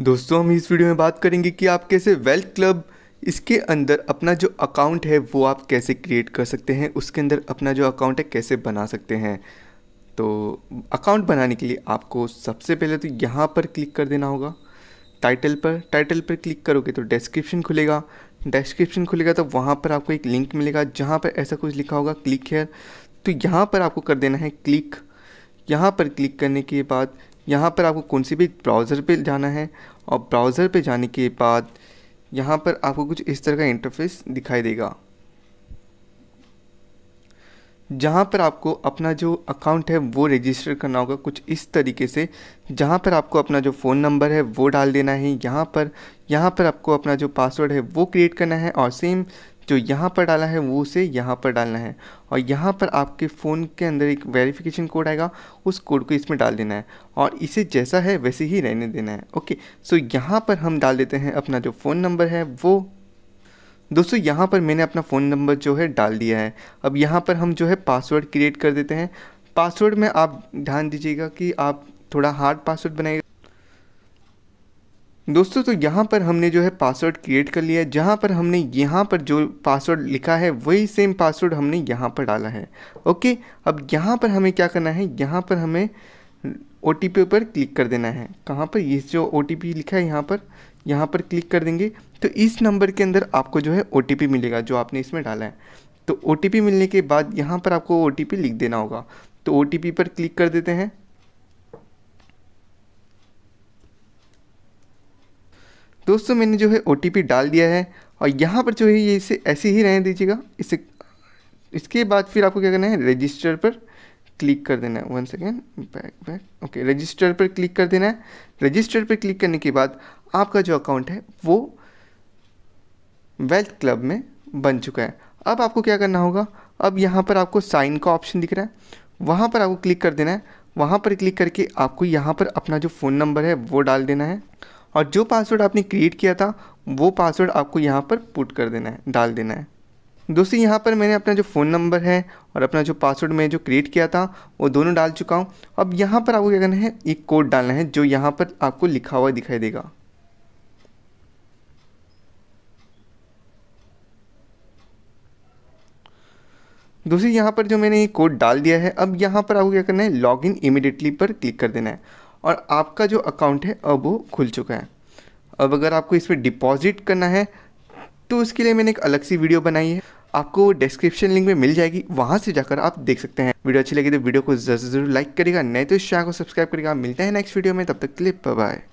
दोस्तों हम इस वीडियो में बात करेंगे कि आप कैसे वेल्थ क्लब इसके अंदर अपना जो अकाउंट है वो आप कैसे क्रिएट कर सकते हैं उसके अंदर अपना जो अकाउंट है कैसे बना सकते हैं तो अकाउंट बनाने के लिए आपको सबसे पहले तो यहाँ पर क्लिक कर देना होगा टाइटल पर टाइटल पर क्लिक करोगे तो डिस्क्रिप्शन खुलेगा डिस्क्रिप्शन खुलेगा तो वहाँ पर आपको एक लिंक मिलेगा जहाँ पर ऐसा कुछ लिखा होगा क्लिक हेयर तो यहाँ पर आपको कर देना है क्लिक यहाँ पर क्लिक करने के बाद यहाँ पर आपको कौन सी भी ब्राउज़र पे जाना है और ब्राउज़र पे जाने के बाद यहाँ पर आपको कुछ इस तरह का इंटरफेस दिखाई देगा जहाँ पर आपको अपना जो अकाउंट है वो रजिस्टर करना होगा कुछ इस तरीके से जहाँ पर आपको अपना जो फ़ोन नंबर है वो डाल देना है यहाँ पर यहाँ पर आपको अपना जो पासवर्ड है वो क्रिएट करना है और सेम जो यहाँ पर डाला है वो उसे यहाँ पर डालना है और यहाँ पर आपके फ़ोन के अंदर एक वेरिफिकेशन कोड आएगा उस कोड को इसमें डाल देना है और इसे जैसा है वैसे ही रहने देना है ओके सो यहाँ पर हम डाल देते हैं अपना जो फ़ोन नंबर है वो दोस्तों यहाँ पर मैंने अपना फ़ोन नंबर जो है डाल दिया है अब यहाँ पर हम जो है पासवर्ड क्रिएट कर देते हैं पासवर्ड में आप ध्यान दीजिएगा कि आप थोड़ा हार्ड पासवर्ड बनाइएगा दोस्तों तो यहाँ पर हमने जो है पासवर्ड क्रिएट कर लिया है जहाँ पर हमने यहाँ पर जो पासवर्ड लिखा है वही सेम पासवर्ड हमने यहाँ पर डाला है ओके अब यहाँ पर हमें क्या करना है यहाँ पर हमें ओ पर क्लिक कर देना है कहाँ पर ये जो ओ लिखा है यहाँ पर यहाँ पर क्लिक कर देंगे तो इस नंबर के अंदर आपको जो है ओ मिलेगा जो आपने इसमें डाला है तो ओ मिलने के बाद यहाँ पर आपको ओ लिख देना होगा तो ओ पर क्लिक कर देते हैं दोस्तों मैंने जो है ओ डाल दिया है और यहाँ पर जो है ये इसे ऐसे ही रहने दीजिएगा इसे इसके बाद फिर आपको क्या करना है रजिस्टर पर क्लिक कर देना है one second back back okay register पर क्लिक कर देना है रजिस्टर पर क्लिक करने के बाद आपका जो अकाउंट है वो वेल्थ क्लब में बन चुका है अब आपको क्या करना होगा अब यहाँ पर आपको साइन का ऑप्शन दिख रहा है वहाँ पर आपको क्लिक कर देना है वहाँ पर क्लिक करके आपको यहाँ पर अपना जो फ़ोन नंबर है वो डाल देना है और जो पासवर्ड आपने क्रिएट किया था वो पासवर्ड आपको यहाँ पर पुट कर देना है डाल देना है दोस्तों यहाँ पर मैंने अपना जो फ़ोन नंबर है और अपना जो पासवर्ड मैं जो क्रिएट किया था वो दोनों डाल चुका हूँ अब यहाँ पर आपको क्या करना है एक कोड डालना है जो यहाँ पर आपको लिखा हुआ दिखाई देगा दूसरी यहाँ पर जो मैंने ये कोड डाल दिया है अब यहाँ पर आपको क्या करना है लॉग इन इमिडिएटली पर क्लिक कर देना है और आपका जो अकाउंट है अब वो खुल चुका है अब अगर आपको इस पर डिपॉजिट करना है तो उसके लिए मैंने एक अलग सी वीडियो बनाई है आपको डिस्क्रिप्शन लिंक में मिल जाएगी वहाँ से जाकर आप देख सकते हैं वीडियो अच्छी लगी तो वीडियो को जरूर जरूर लाइक करेगा नहीं तो इस चैनल को सब्सक्राइब करेगा मिलते हैं नेक्स्ट वीडियो में तब तक के लिए बाय